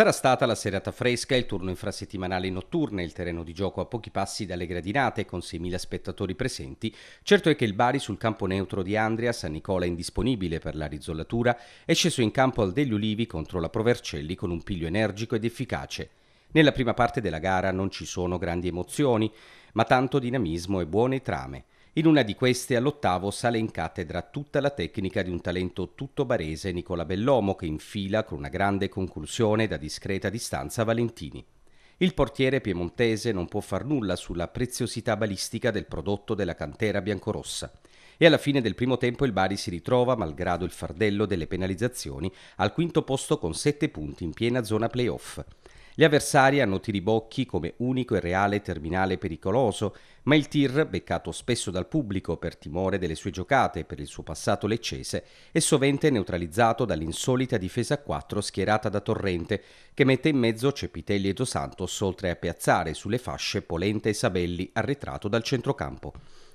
Sarà stata la serata fresca, il turno infrasettimanale notturne, il terreno di gioco a pochi passi dalle gradinate con 6.000 spettatori presenti. Certo è che il Bari sul campo neutro di Andria, San Nicola indisponibile per la rizzolatura, è sceso in campo al degli Ulivi contro la Provercelli con un piglio energico ed efficace. Nella prima parte della gara non ci sono grandi emozioni, ma tanto dinamismo e buone trame. In una di queste, all'ottavo, sale in cattedra tutta la tecnica di un talento tutto barese Nicola Bellomo che infila con una grande conclusione da discreta distanza Valentini. Il portiere piemontese non può far nulla sulla preziosità balistica del prodotto della cantera biancorossa. E alla fine del primo tempo il Bari si ritrova, malgrado il fardello delle penalizzazioni, al quinto posto con sette punti in piena zona playoff. Gli avversari hanno tiribocchi come unico e reale terminale pericoloso, ma il tir, beccato spesso dal pubblico per timore delle sue giocate e per il suo passato leccese, è sovente neutralizzato dall'insolita difesa a 4 schierata da Torrente, che mette in mezzo Cepitelli e Dos Santos oltre a piazzare sulle fasce Polente e Sabelli, arretrato dal centrocampo.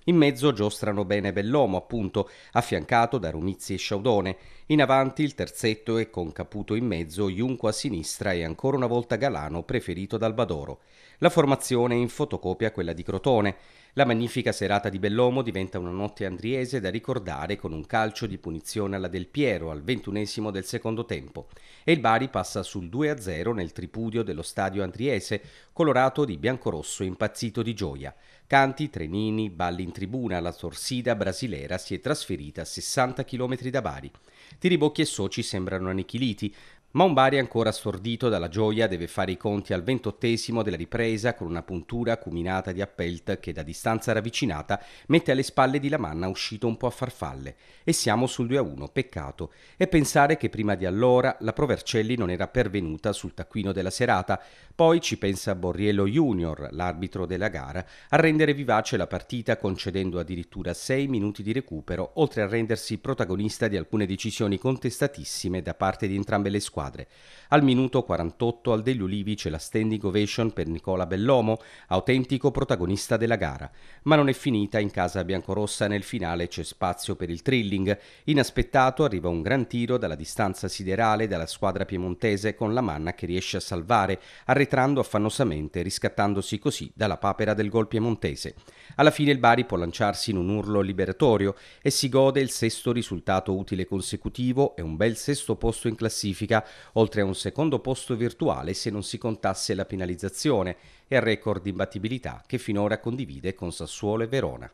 In mezzo giostrano bene Bellomo, appunto, affiancato da Runizzi e Sciaudone. In avanti il terzetto e con Caputo in mezzo, Junco a sinistra e ancora una volta Galano, preferito dal Badoro. La formazione in fotocopia quella di Crotone. La magnifica serata di Bellomo diventa una notte andriese da ricordare con un calcio di punizione alla Del Piero al ventunesimo del secondo tempo. E il Bari passa sul 2-0 nel tripudio dello stadio andriese, colorato di biancorosso impazzito di gioia. Canti, Trenini, balli in tribuna, la Torsida brasilera si è trasferita a 60 km da Bari. Tiribocchi e Soci sembrano annichiliti, ma un Bari ancora assordito dalla gioia deve fare i conti al ventottesimo della ripresa con una puntura acuminata di Appelt che da distanza ravvicinata mette alle spalle di Lamanna uscito un po' a farfalle. E siamo sul 2-1, peccato. E pensare che prima di allora la Provercelli non era pervenuta sul taccuino della serata. Poi ci pensa Borriello Junior, l'arbitro della gara, a rendere vivace la partita concedendo addirittura 6 minuti di recupero, oltre a rendersi protagonista di alcune decisioni contestatissime da parte di entrambe le squadre squadre. Al minuto 48 al degli Ulivi c'è la standing ovation per Nicola Bellomo, autentico protagonista della gara. Ma non è finita in casa biancorossa, nel finale c'è spazio per il thrilling. Inaspettato arriva un gran tiro dalla distanza siderale dalla squadra piemontese con la manna che riesce a salvare, arretrando affannosamente, riscattandosi così dalla papera del gol piemontese. Alla fine il Bari può lanciarsi in un urlo liberatorio e si gode il sesto risultato utile consecutivo e un bel sesto posto in classifica oltre a un secondo posto virtuale se non si contasse la penalizzazione e al record di imbattibilità che finora condivide con Sassuolo e Verona.